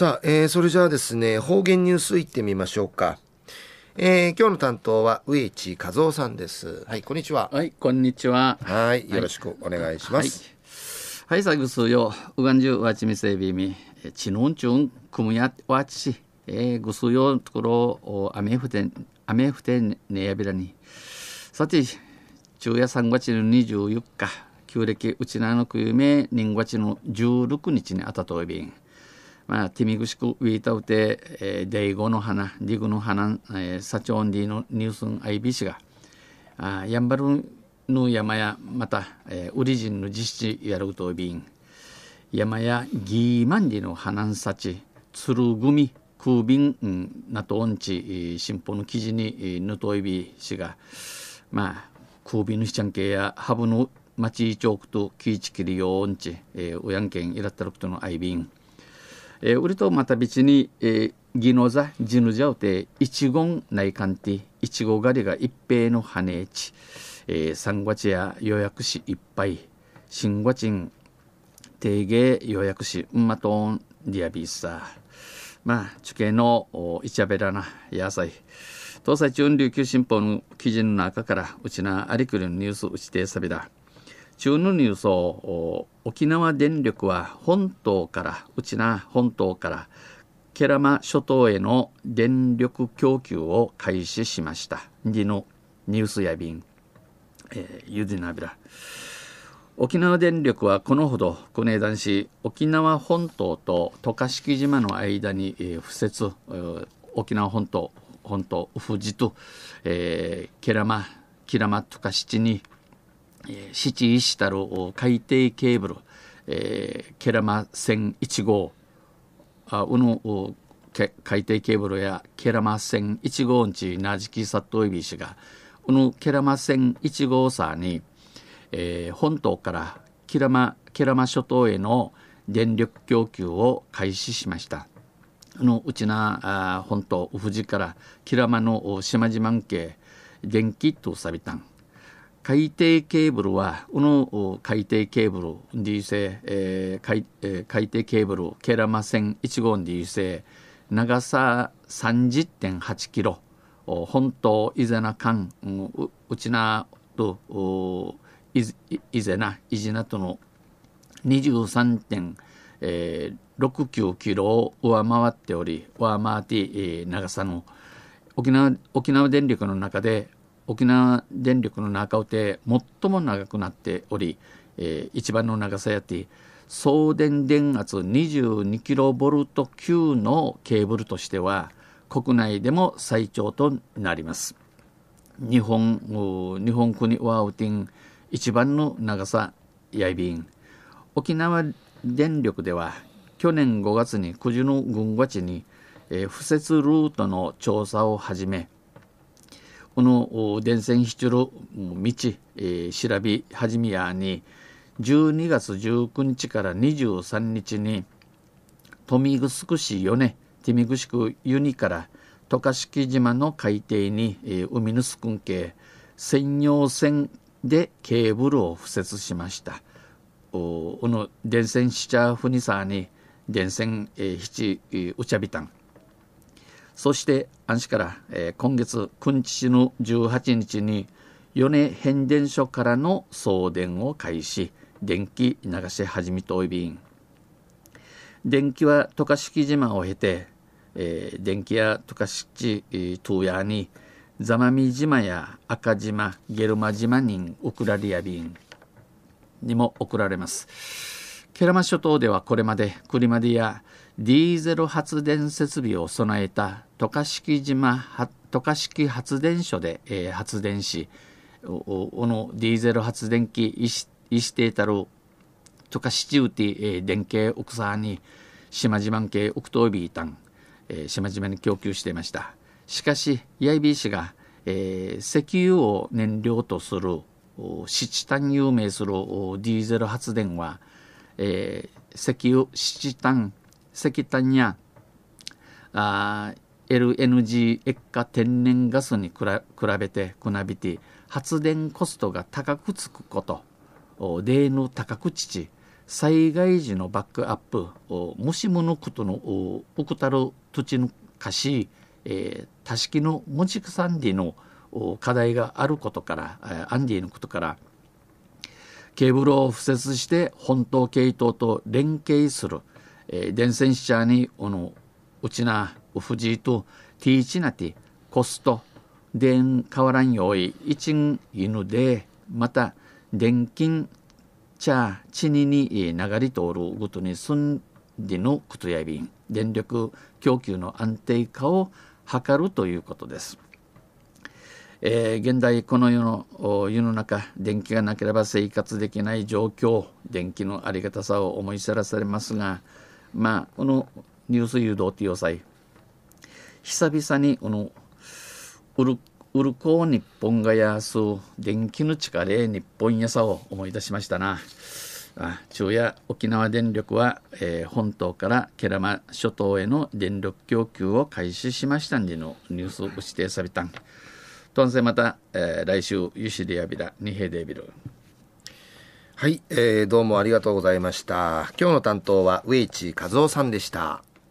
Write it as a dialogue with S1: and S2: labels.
S1: さあ、えー、それじゃあですね、方言ニュースいってみましょうか。えー、今日の担当は植地和夫さんです。はい、こんにちは。はい、こんにちは。はい、よろしくお願いします。はい、さ後数曜、うがんじゅうわちみせびみ、ちのんちゅん、くむやわちえー、ぐすよのところを、雨降って、雨降ってねやびらに。さて、昼夜三月の二十四日、旧暦うちなのくゆめ、人月の十六日にあたといびん。まあ、ティミグシクウィータウテ、えー、デイゴの花ディグの花、えー、サチョンディのニュースンアイビシがあヤンバルの山やまた、えー、ウリジンの実地やるとびん山やギーマンディの花さちつるぐナトオなと音痴新報の記事にヌトイビシがまあービのシちゃんけやハブの町チョークとキーチキリヨーンチ、えー、おやんけんいらったるのアイビンえウルトまたビチに、えギノザジヌジャオテイチゴンナイカンティイチゴガりが一平の羽ネチ、えサンゴチや予約しいっぱいシンゴチン定芸予約しウマトンディアビッサまあ地形のおイチャベラな野菜東西中琉球新報の記事の中からうちなありくるニュースうちてさびだ中のニュースを沖縄電力は本島からうちな本島からケラマ諸島への電力供給を開始しました。ニのニュースや便、えー、ゆでなびら。沖縄電力はこのほど国枝市沖縄本島と渡嘉敷島の間に、えー、付設、えー、沖縄本島本島富士と、えー、ケラマキラマ渡嘉敷にえー、七石太郎海底ケーブル、えー、ケラマ線1号あうのけ海底ケーブルやケラマ線1号んちなじきさっといびしがうのケラマ線1号さに、えー、本島からケラマケラマ諸島への電力供給を開始しました。のうちなあ本島宇富士からケラマの島々系電気とさびたん海底ケーブルは、この海底ケーブル、えー海えー、海底ケーブル、ケラマ線1号 DC 長さ30.8キロ、本島伊是名間、うちなと、伊是名、伊是名との2 3え69キロを上回っており、上回って、え長さの沖縄、沖縄電力の中で沖縄電力の中尾て最も長くなっており、えー、一番の長さやって送電電圧 22kV 級のケーブルとしては国内でも最長となります。日本日本国ワウティン一番の長さやいびん沖縄電力では去年5月に九十の群馬地に、えー、敷設ルートの調査を始めこの電線しちる道、えー、調べ始めやに12月19日から23日に富城市よね富城区ユニから渡嘉敷島の海底に、えー、海すくん系専用船でケーブルを敷設しましたおこの電線しちゃふにさに電線、えー、ひち、えー、うちゃびたんそして安市から、えー、今月ち日ぬ18日に米変電所からの送電を開始電気流し始めといびん電気は渡嘉敷島を経て、えー、電気や渡嘉敷東屋に座間味島や赤島ゲルマ島に送られやびんにも送られます。ケラマ諸島ではこれまでクリマディやディーゼル発電設備を備えた渡嘉敷島渡嘉敷発電所で、えー、発電しおのディーゼル発電機イシテータル渡嘉敷ウティ、えー、電気奥さんに島々系オクトービータン、えー、島々に供給していましたしかしヤイビー氏が、えー、石油を燃料とするタン有名するディーゼル発電はえー、石油、七炭、石炭やあ LNG 液化天然ガスに比べてくなびて発電コストが高くつくこと例の高く父災害時のバックアップもしものことのおくたる土地の貸し、えー、多式の持ちくさんでの課題があることからアンディのことからケーブルを敷設して本島系統と連携する、えー、電線車におのうちなうふじとティーチナティコスト電変わらんよい一ん犬でまた電金ちゃちにに流れ通るごとにすんでのことやびん電力供給の安定化を図るということです。えー、現代この世の世の中電気がなければ生活できない状況電気のありがたさを思い知らされますがまあこのニュース誘導っていう際久々にこのウルウルコ日本がやす電気の力へ日本やさを思い出しましたな。あ昼夜沖縄電力は、えー、本島から慶良間諸島への電力供給を開始しましたんでのニュースを指定されたん。とんせまた、えー、来週ユシリアビラにへデビルはい、えー、どうもありがとうございました今日の担当は上地和夫さんでした